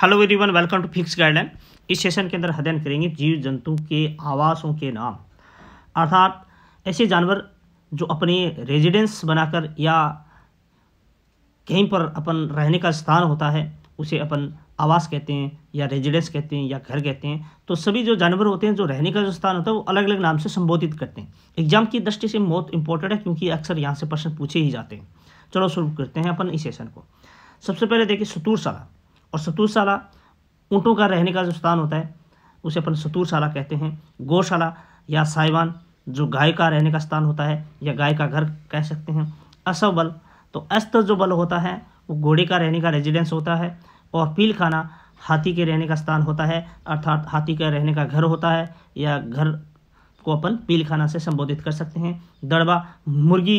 hello everyone welcome to fix guideline इस session के अंदर अध्ययन करेंगे जीव जंतु के आवासों के नाम अर्थात ऐसे जानवर जो अपने रेजिडेंस बनाकर या कहीं पर अपन रहने का स्थान होता है उसे अपन आवास कहते हैं या रेजिडेंस कहते हैं या घर कहते हैं तो सभी जो जानवर होते हैं जो रहने का जो स्थान होता है वो अलग अलग नाम से संबोधित करते हैं एग्जाम की दृष्टि से बहुत इंपॉर्टेंट है क्योंकि अक्सर यहाँ से प्रश्न पूछे ही जाते हैं चलो शुरू करते हैं अपन इस सेशन को सबसे पहले देखिए सतूरशाला और सतूरशाला ऊँटों का रहने का जो स्थान होता है उसे अपन सतूरशाला कहते हैं गौशाला या साइवान जो गाय का रहने का स्थान होता है या गाय का घर कह सकते हैं असव बल तो अस्त जो बल होता है वो घोड़े का रहने का रेजिडेंस होता है और पील खाना हाथी के रहने का स्थान होता है अर्थात हाथी का रहने का घर होता है या घर को अपन पीलखाना से संबोधित कर सकते हैं दड़बा मुर्गी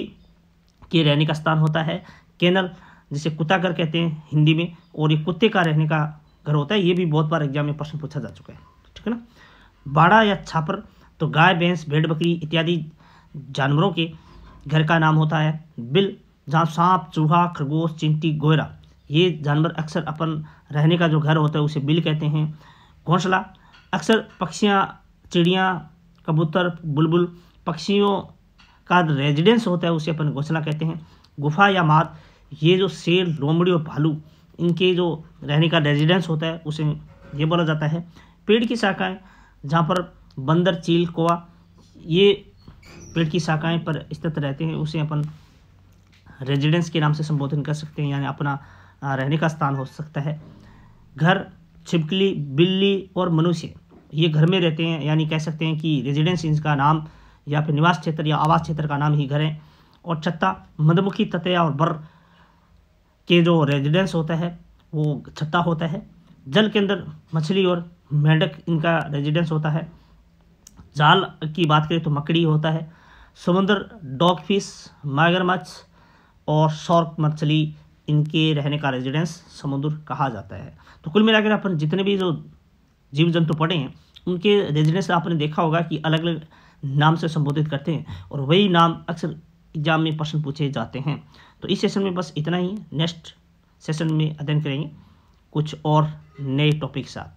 के रहने का स्थान होता है केनल जिसे घर कहते हैं हिंदी में और ये कुत्ते का रहने का घर होता है ये भी बहुत बार एग्जाम में प्रश्न पूछा जा चुका है ठीक है ना बाड़ा या छापर तो गाय भैंस भेड़ बकरी इत्यादि जानवरों के घर का नाम होता है बिल जहाँ सांप चूहा खरगोश चिंटी गोयरा ये जानवर अक्सर अपन रहने का जो घर होता है उसे बिल कहते हैं घोंसला अक्सर पक्षियाँ चिड़िया कबूतर बुलबुल पक्षियों का रेजिडेंस होता है उसे अपन घोंसला कहते हैं गुफा या मात ये जो शेर लोमड़ी और भालू इनके जो रहने का रेजिडेंस होता है उसे ये बोला जाता है पेड़ की शाखाएँ जहाँ पर बंदर चील कोआ ये पेड़ की शाखाएँ पर स्थित रहते हैं उसे अपन रेजिडेंस के नाम से संबोधन कर सकते हैं यानी अपना रहने का स्थान हो सकता है घर छिपकली बिल्ली और मनुष्य ये घर में रहते हैं यानी कह सकते हैं कि रेजिडेंस इनका नाम या फिर निवास क्षेत्र या आवास क्षेत्र का नाम ही घर है और छत्ता मधुमुखी ततया और बर के जो रेजिडेंस होता है वो छत्ता होता है जल के अंदर मछली और मेंढक इनका रेजिडेंस होता है जाल की बात करें तो मकड़ी होता है समुद्र डॉग फिश मागर मच्छ और शॉर्क मछली इनके रहने का रेजिडेंस समुद्र कहा जाता है तो कुल मिलाकर अपन जितने भी जो जीव जंतु पड़े हैं उनके रेजिडेंस आपने देखा होगा कि अलग अलग नाम से संबोधित करते हैं और वही नाम अक्सर एग्जाम में प्रश्न पूछे जाते हैं तो इस सेशन में बस इतना ही नेक्स्ट सेशन में अध्ययन करेंगे कुछ और नए टॉपिक साथ